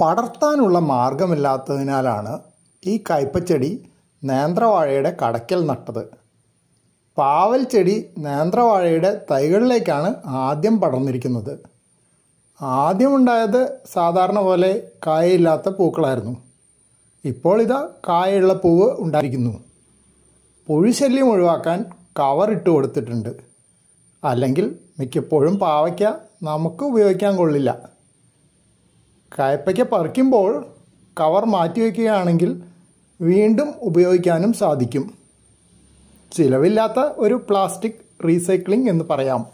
പടർത്താനുള്ള മാർഗമില്ലാത്തതിനാലാണ് ഈ കയ്പച്ചെടി നേന്ത്രവാഴയുടെ കടയ്ക്കൽ നട്ടത് പാവൽ ചെടി നേന്ത്രവാഴയുടെ തൈകളിലേക്കാണ് ആദ്യം പടർന്നിരിക്കുന്നത് ആദ്യമുണ്ടായത് സാധാരണ പോലെ കായയില്ലാത്ത പൂക്കളായിരുന്നു ഇപ്പോൾ ഇതാ കായയുള്ള പൂവ് ഉണ്ടായിരിക്കുന്നു പുഴുശല്യം ഒഴിവാക്കാൻ കവർ കൊടുത്തിട്ടുണ്ട് അല്ലെങ്കിൽ മിക്കപ്പോഴും പാവയ്ക്ക നമുക്ക് ഉപയോഗിക്കാൻ കൊള്ളില്ല കയപ്പയ്ക്ക പറിക്കുമ്പോൾ കവർ മാറ്റി വയ്ക്കുകയാണെങ്കിൽ വീണ്ടും ഉപയോഗിക്കാനും സാധിക്കും ചിലവില്ലാത്ത ഒരു പ്ലാസ്റ്റിക് റീസൈക്ലിംഗ് എന്ന് പറയാം